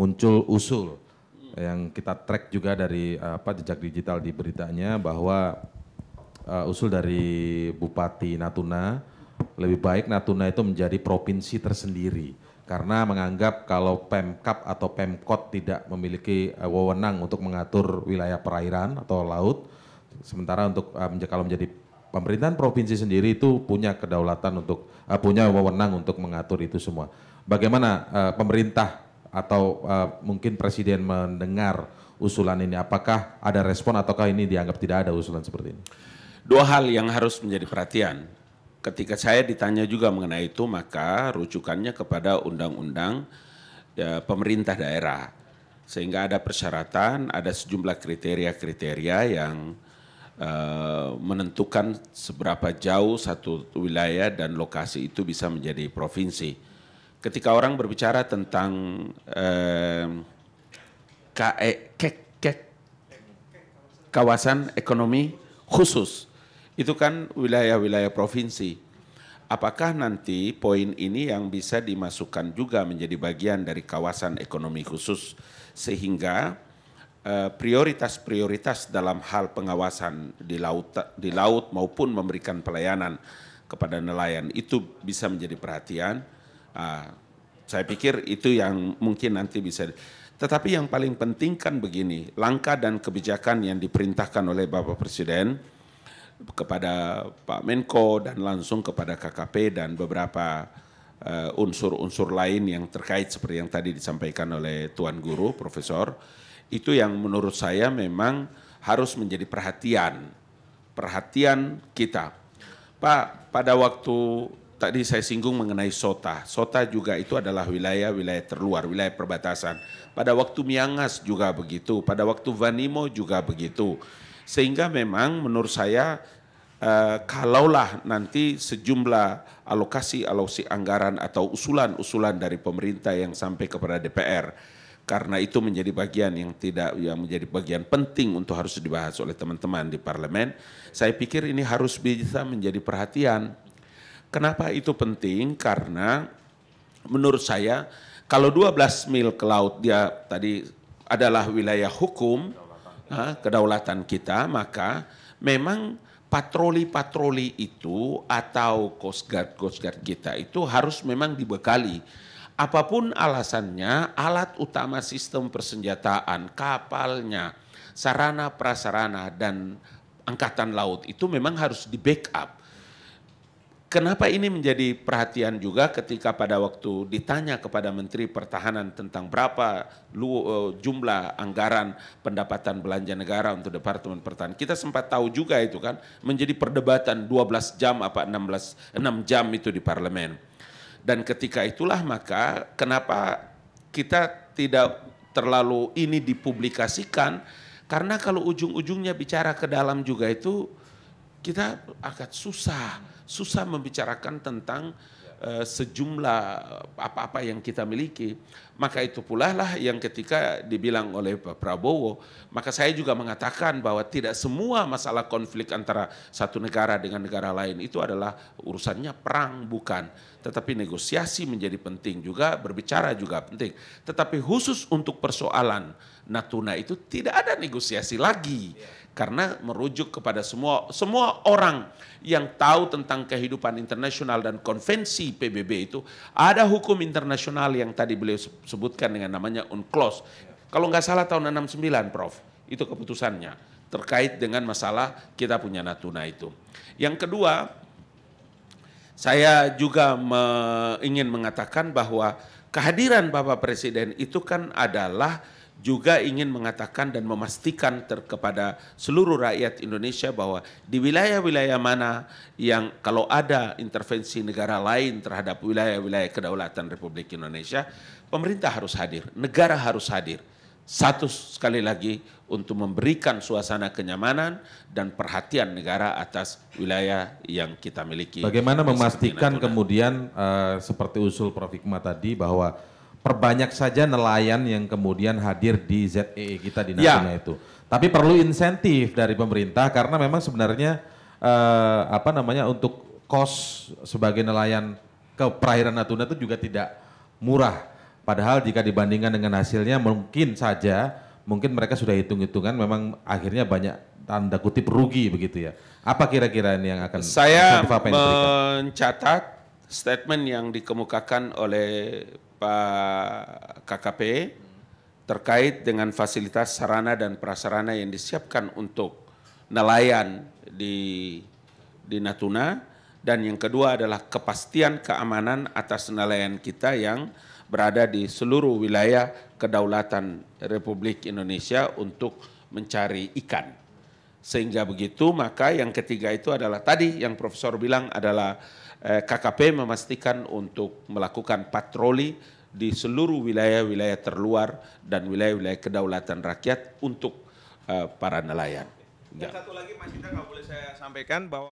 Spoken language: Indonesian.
muncul usul yang kita track juga dari eh, apa jejak digital di beritanya bahwa uh, usul dari Bupati Natuna lebih baik Natuna itu menjadi provinsi tersendiri karena menganggap kalau Pemkap atau Pemkot tidak memiliki uh, wewenang untuk mengatur wilayah perairan atau laut sementara untuk uh, kalau menjadi pemerintahan provinsi sendiri itu punya kedaulatan untuk uh, punya wewenang untuk mengatur itu semua. Bagaimana uh, pemerintah atau uh, mungkin presiden mendengar usulan ini apakah ada respon ataukah ini dianggap tidak ada usulan seperti ini? Dua hal yang harus menjadi perhatian. Ketika saya ditanya juga mengenai itu maka rujukannya kepada undang-undang ya, pemerintah daerah sehingga ada persyaratan, ada sejumlah kriteria-kriteria yang uh, menentukan seberapa jauh satu wilayah dan lokasi itu bisa menjadi provinsi ketika orang berbicara tentang eh, kek, e, e, e, kawasan ekonomi khusus, itu kan wilayah-wilayah provinsi. Apakah nanti poin ini yang bisa dimasukkan juga menjadi bagian dari kawasan ekonomi khusus sehingga eh, prioritas-prioritas eh, dalam hal pengawasan di laut di laut maupun memberikan pelayanan kepada nelayan itu bisa menjadi perhatian Nah, saya pikir itu yang mungkin nanti bisa. Tetapi yang paling penting kan begini, langkah dan kebijakan yang diperintahkan oleh Bapak Presiden kepada Pak Menko dan langsung kepada KKP dan beberapa eh, unsur-unsur uh, lain yang terkait seperti yang tadi disampaikan oleh Tuan Guru, Profesor, itu yang menurut saya memang harus menjadi perhatian, perhatian kita. Pak, pada waktu tadi saya singgung mengenai Sota. Sota juga itu adalah wilayah-wilayah terluar, wilayah perbatasan. Pada waktu Miangas juga begitu, pada waktu Vanimo juga begitu. Sehingga memang menurut saya eh, kalaulah nanti sejumlah alokasi alokasi anggaran atau usulan-usulan dari pemerintah yang sampai kepada DPR karena itu menjadi bagian yang tidak yang menjadi bagian penting untuk harus dibahas oleh teman-teman di parlemen saya pikir ini harus bisa menjadi perhatian Kenapa itu penting? Karena menurut saya kalau 12 mil ke laut dia tadi adalah wilayah hukum kedaulatan, ha, kedaulatan kita, maka memang patroli-patroli itu atau coast guard coast guard kita itu harus memang dibekali. Apapun alasannya, alat utama sistem persenjataan, kapalnya, sarana prasarana dan angkatan laut itu memang harus di backup Kenapa ini menjadi perhatian juga ketika pada waktu ditanya kepada Menteri Pertahanan tentang berapa lu, uh, jumlah anggaran pendapatan belanja negara untuk Departemen Pertahanan. Kita sempat tahu juga itu kan menjadi perdebatan 12 jam apa 16 6 jam itu di parlemen. Dan ketika itulah maka kenapa kita tidak terlalu ini dipublikasikan karena kalau ujung-ujungnya bicara ke dalam juga itu kita agak susah, susah membicarakan tentang Eh, sejumlah eh, apa-apa yang kita miliki. Maka itu pula lah yang ketika dibilang oleh Pak Prabowo, maka saya juga mengatakan bahwa tidak semua masalah konflik antara satu negara dengan negara lain itu adalah urusannya perang bukan. Tetapi negosiasi menjadi penting juga, berbicara juga penting. Tetapi khusus untuk persoalan Natuna itu tidak ada negosiasi lagi. Karena merujuk kepada semua semua orang yang tahu tentang kehidupan internasional dan konvensi PBB itu ada hukum internasional yang tadi beliau sebutkan dengan namanya UNCLOS. Kalau nggak salah tahun 69, Prof. Itu keputusannya terkait dengan masalah kita punya Natuna itu. Yang kedua, saya juga me ingin mengatakan bahwa kehadiran Bapak Presiden itu kan adalah juga ingin mengatakan dan memastikan ter kepada seluruh rakyat Indonesia bahwa di wilayah-wilayah mana yang kalau ada intervensi negara lain terhadap wilayah-wilayah kedaulatan Republik Indonesia, pemerintah harus hadir, negara harus hadir. Satu sekali lagi untuk memberikan suasana kenyamanan dan perhatian negara atas wilayah yang kita miliki. Bagaimana memastikan kemudian uh, seperti usul Prof. Hikmah tadi bahwa perbanyak saja nelayan yang kemudian hadir di ZEE e kita di ya. Natuna ya. itu. Tapi perlu insentif dari pemerintah karena memang sebenarnya eh, apa namanya untuk kos sebagai nelayan ke perairan Natuna itu juga tidak murah. Padahal jika dibandingkan dengan hasilnya mungkin saja mungkin mereka sudah hitung-hitungan memang akhirnya banyak tanda kutip rugi begitu ya. Apa kira-kira ini yang akan saya apa yang mencatat statement yang dikemukakan oleh Pak KKP terkait dengan fasilitas sarana dan prasarana yang disiapkan untuk nelayan di di Natuna dan yang kedua adalah kepastian keamanan atas nelayan kita yang berada di seluruh wilayah kedaulatan Republik Indonesia untuk mencari ikan. Sehingga begitu maka yang ketiga itu adalah tadi yang profesor bilang adalah eh, KKP memastikan untuk melakukan patroli di seluruh wilayah-wilayah terluar dan wilayah-wilayah kedaulatan rakyat untuk eh, para nelayan. Dan ya. satu lagi Mas Indra boleh saya sampaikan bahwa